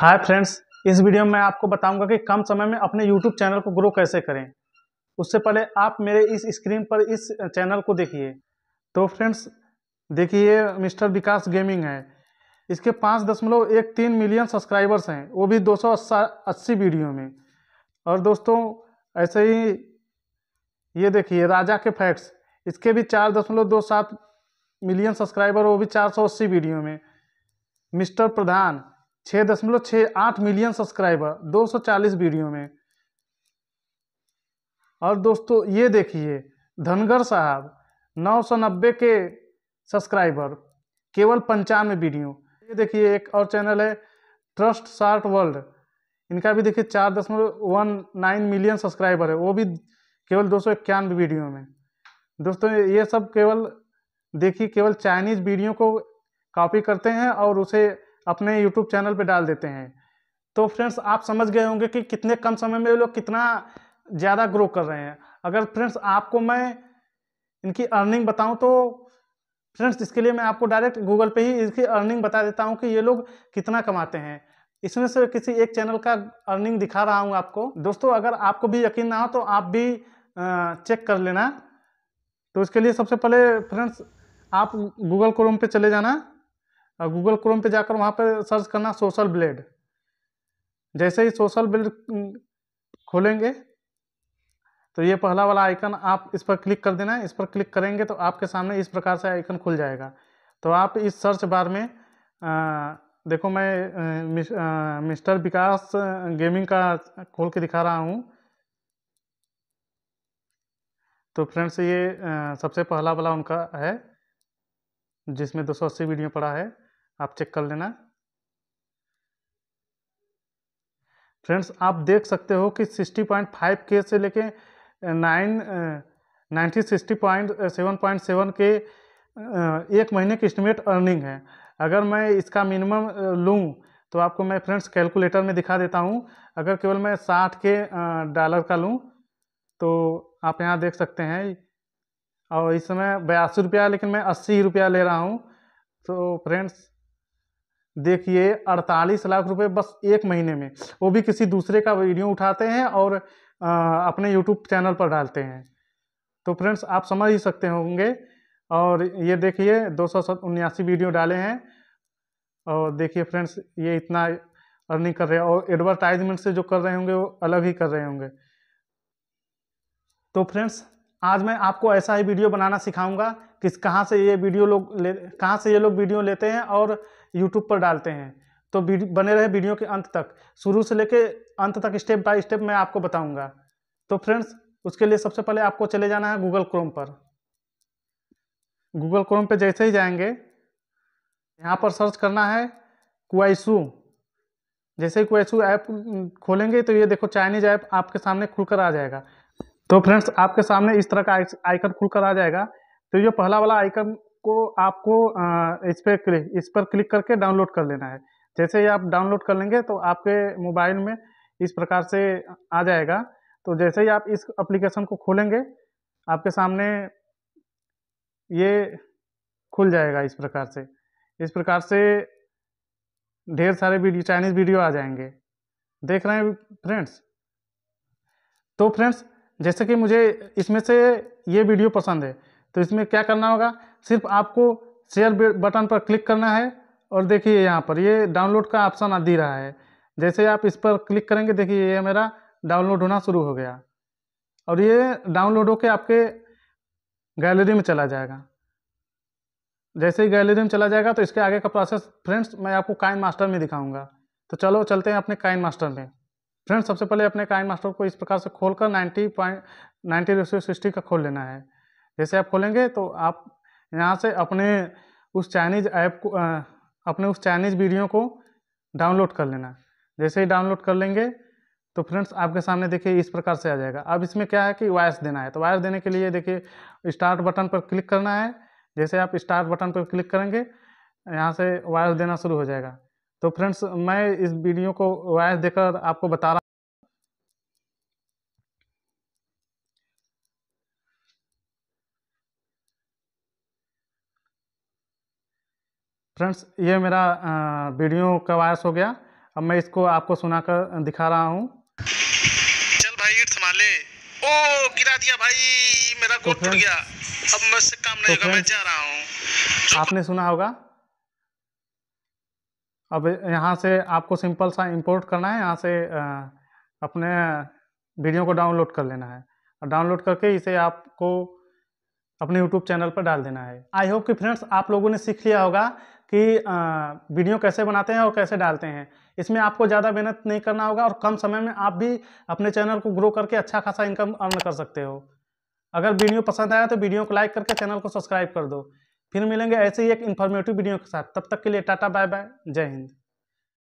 hi friends इस video में मैं आपको बताऊंगा कि कम समय में अपने यूट्यूब चैनल को ग्रो कैसे करें उससे पहले आप मेरे इस स्क्रीन पर इस चैनल को देखिए तो फ्रेंड्स देखिए मिस्टर विकास गेमिंग है इसके पाँच दशमलव एक तीन मिलियन सब्सक्राइबर्स हैं वो भी दो सौ अस्सी वीडियो में और दोस्तों ऐसे ही ये देखिए राजा के फैक्ट्स इसके भी चार दशमलव दो सात मिलियन सब्सक्राइबर वो भी चार सौ अस्सी वीडियो में मिस्टर प्रधान छः दशमलव छः आठ मिलियन सब्सक्राइबर 240 वीडियो में और दोस्तों ये देखिए धनगर साहब नौ सौ नब्बे के सब्सक्राइबर केवल पंचानवे वीडियो ये देखिए एक और चैनल है ट्रस्ट शार्ट वर्ल्ड इनका भी देखिए चार दशमलव वन नाइन मिलियन सब्सक्राइबर है वो भी केवल दो सौ इक्यानवे वीडियो में दोस्तों ये सब केवल देखिए केवल चाइनीज़ वीडियो को कॉपी करते हैं और उसे अपने यूट्यूब चैनल पे डाल देते हैं तो फ्रेंड्स आप समझ गए होंगे कि कितने कम समय में ये लोग कितना ज़्यादा ग्रो कर रहे हैं अगर फ्रेंड्स आपको मैं इनकी अर्निंग बताऊं तो फ्रेंड्स इसके लिए मैं आपको डायरेक्ट गूगल पे ही इसकी अर्निंग बता देता हूं कि ये लोग कितना कमाते हैं इसमें से किसी एक चैनल का अर्निंग दिखा रहा हूं आपको दोस्तों अगर आपको भी यकीन ना हो तो आप भी चेक कर लेना तो इसके लिए सबसे पहले फ्रेंड्स आप गूगल क्रोम पे चले जाना और गूगल क्रोम पे जाकर वहाँ पे सर्च करना सोशल ब्लेड जैसे ही सोशल ब्लेड खोलेंगे तो ये पहला वाला आइकन आप इस पर क्लिक कर देना है इस पर क्लिक करेंगे तो आपके सामने इस प्रकार से आइकन खुल जाएगा तो आप इस सर्च बार में आ, देखो मैं मिस्टर विकास गेमिंग का खोल के दिखा रहा हूँ तो फ्रेंड्स ये आ, सबसे पहला वाला उनका है जिसमें 280 वीडियो पड़ा है आप चेक कर लेना फ्रेंड्स आप देख सकते हो कि 60.5 के से लेके nine ninety sixty point seven point seven के एक महीने की इस्टीमेट अर्निंग है अगर मैं इसका मिनिमम लूँ तो आपको मैं फ्रेंड्स कैलकुलेटर में दिखा देता हूँ अगर केवल मैं साठ के डॉलर का लूँ तो आप यहाँ देख सकते हैं और इस समय बयासी रुपया लेकिन मैं अस्सी रुपया ले रहा हूँ तो फ्रेंड्स देखिए अड़तालीस लाख रुपए बस एक महीने में वो भी किसी दूसरे का वीडियो उठाते हैं और आ, अपने यूट्यूब चैनल पर डालते हैं तो फ्रेंड्स आप समझ ही सकते होंगे और ये देखिए दो वीडियो डाले हैं और देखिए फ्रेंड्स ये इतना अर्निंग कर रहे हैं और एडवर्टाइजमेंट से जो कर रहे होंगे वो अलग ही कर रहे होंगे तो फ्रेंड्स आज मैं आपको ऐसा ही वीडियो बनाना सिखाऊंगा कि कहाँ से ये वीडियो लोग ले कहाँ से ये लोग वीडियो लेते हैं और यूट्यूब पर डालते हैं तो बने रहे वीडियो के अंत तक शुरू से लेके अंत तक स्टेप बाय स्टेप मैं आपको बताऊंगा तो फ्रेंड्स उसके लिए सबसे पहले आपको चले जाना है गूगल क्रोम पर गूगल क्रोम पर जैसे ही जाएंगे यहाँ पर सर्च करना है क्वाइसू जैसे ही क्वाइसू ऐप खोलेंगे तो ये देखो चाइनीज ऐप आपके सामने खुलकर आ जाएगा तो फ्रेंड्स आपके सामने इस तरह का आइकन खुलकर आ जाएगा तो ये पहला वाला आइकन को आपको इस पर क्लिक इस पर क्लिक करके डाउनलोड कर लेना है जैसे ही आप डाउनलोड कर लेंगे तो आपके मोबाइल में इस प्रकार से आ जाएगा तो जैसे ही आप इस एप्लीकेशन को खोलेंगे आपके सामने ये खुल जाएगा इस प्रकार से इस प्रकार से ढेर सारे वीडियो चाइनीज़ वीडियो आ जाएंगे देख रहे हैं फ्रेंड्स तो फ्रेंड्स जैसे कि मुझे इसमें से ये वीडियो पसंद है तो इसमें क्या करना होगा सिर्फ आपको शेयर बटन पर क्लिक करना है और देखिए यहाँ पर ये डाउनलोड का ऑप्शन दे रहा है जैसे आप इस पर क्लिक करेंगे देखिए ये मेरा डाउनलोड होना शुरू हो गया और ये डाउनलोड होकर आपके गैलरी में चला जाएगा जैसे ही गैलरी में चला जाएगा तो इसके आगे का प्रोसेस फ्रेंड्स मैं आपको काइन मास्टर में दिखाऊंगा तो चलो चलते हैं अपने काइन मास्टर में फ्रेंड्स सबसे पहले अपने काइन मास्टर को इस प्रकार से खोल कर ninety point ninety ratio sixty का खोल लेना है जैसे आप खोलेंगे तो आप यहाँ से अपने उस चाइनीज ऐप को आ, अपने उस चाइनीज वीडियो को डाउनलोड कर लेना जैसे ही डाउनलोड कर लेंगे तो फ्रेंड्स आपके सामने देखिए इस प्रकार से आ जाएगा अब इसमें क्या है कि वायरस देना है तो वायरस देने के लिए देखिए स्टार्ट बटन पर क्लिक करना है जैसे आप स्टार्ट बटन पर क्लिक करेंगे यहाँ से वायरस देना शुरू हो जाएगा तो फ्रेंड्स मैं इस वीडियो को वॉइस देकर आपको बता रहा फ्रेंड्स ये मेरा वीडियो का वॉइस हो गया अब मैं इसको आपको सुनाकर दिखा रहा हूँ चल भाई संभाले ओ गिरा दिया भाई मेरा तो गोद तो टूट गया अब मुझसे काम नहीं तो होगा तो मैं जा रहा हूँ आपने सुना होगा अब यहाँ से आपको सिंपल सा इंपोर्ट करना है यहाँ से अपने वीडियो को डाउनलोड कर लेना है और डाउनलोड करके इसे आपको अपने यूट्यूब चैनल पर डाल देना है आई होप कि फ्रेंड्स आप लोगों ने सीख लिया होगा कि वीडियो कैसे बनाते हैं और कैसे डालते हैं इसमें आपको ज़्यादा मेहनत नहीं करना होगा और कम समय में आप भी अपने चैनल को ग्रो करके अच्छा खासा इनकम अर्न कर सकते हो अगर वीडियो पसंद आया तो वीडियो को लाइक करके चैनल को सब्सक्राइब कर दो फिर मिलेंगे ऐसे ही एक इन्फॉर्मेटिव वीडियो के साथ तब तक के लिए टाटा बाय बाय जय हिंद